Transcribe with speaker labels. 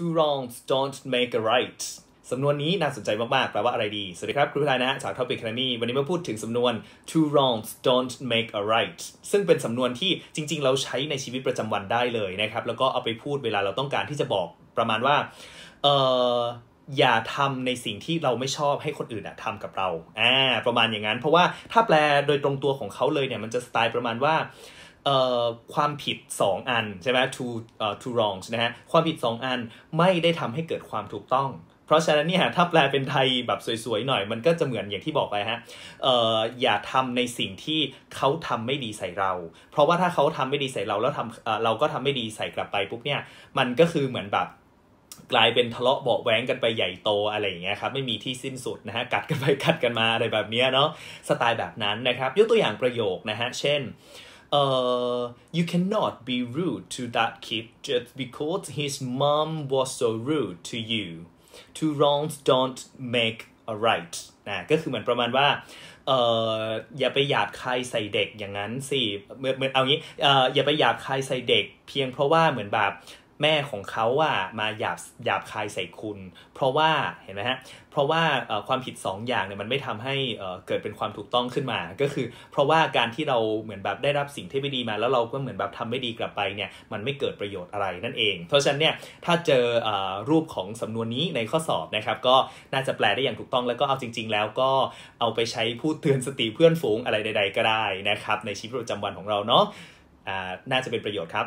Speaker 1: two wrongs don't make a right สำนวนนี้น่าสนใจมาก ๆ แปลว่าอะไรดี สวัสดีครับครูพิธานะจาก Topic Academy วันนี้มาพูดถึงสำนวน two wrongs don't make a right ซึ่งเป็นสำนวนที่จริง ๆ เราใช้ในชีวิตประจำวันได้เลยนะครับ แล้วก็เอาไปพูดเวลาเราต้องการที่จะบอกประมาณว่า เอออย่าทำในสิ่งที่เราไม่ชอบให้คนอื่นอะทำกับเราอ่าประมาณอย่างนั้น เพราะว่าถ้าแปลโดยตรงตัวของเขาเลยเนี่ย มันจะสไตล์ประมาณว่าความผิด 2 อันใช่ไหม t ู o uh, two wrongs นะฮะความผิด2อันไม่ได้ทำให้เกิดความถูกต้อง เพราะฉะนั้นเนี่ยถ้าแปลเป็นไทยแบบสวยๆหน่อย มันก็จะเหมือนอย่างที่บอกไปฮะอออย่าทำในสิ่งที่เขาทำไม่ดีใส่เรา เพราะว่าถ้าเขาทำไม่ดีใส่เราแล้วทำเราก็ทำไม่ดีใส่กลับไปปุ๊บเนี่ย มันก็คือเหมือนแบบกลายเป็นทะเลาะเบาแหวงกันไปใหญ่โตอะไรอย่างเงี้ยครับไม่มีที่สิ้นสุดนะฮะกัดกันไปกัดกันมาอะไรแบบเนี้ยเนาะสไตล์แบบนั้นนะครับ ยกตัวอย่างประโยคนะฮะเช่น you cannot be rude to that kid just because his mom was so rude to you. Two wrongs don't make a right นะก็คือเหมือนประมาณว่าเอออย่าไปหยาบคายใส่เด็กอย่างนั้นสิเหมือนเอางี้เอออย่าไปหยาบคายใส่เด็ก เพียงเพราะว่าเหมือนแบบแม่ของเขาว่ามาหยาบหยาบคายใส่คุณ เพราะว่าเห็นไหมฮะเพราะว่าความผิด2ออย่างเนี่ยมันไม่ทำให้เกิดเป็นความถูกต้องขึ้นมา ก็คือเพราะว่าการที่เราเหมือนแบบได้รับสิ่งที่ไม่ดีมาแล้วเราก็เหมือนแบบทำไม่ดีกลับไปเนี่ยมันไม่เกิดประโยชน์อะไรนั่นเองเพราะฉะนั้นเนี่ยถ้าเจอรูปของสำนวนนี้ในข้อสอบนะครับก็น่าจะแปลได้อย่างถูกต้องแล้วก็เอาจริง ๆ แล้วก็เอาไปใช้พูดเตือนสติเพื่อนฝูงอะไรใด ๆ ก็ได้นะครับในชีวิตประจำวันของเราเนาะะน่าจะเป็นประโยชน์ครับ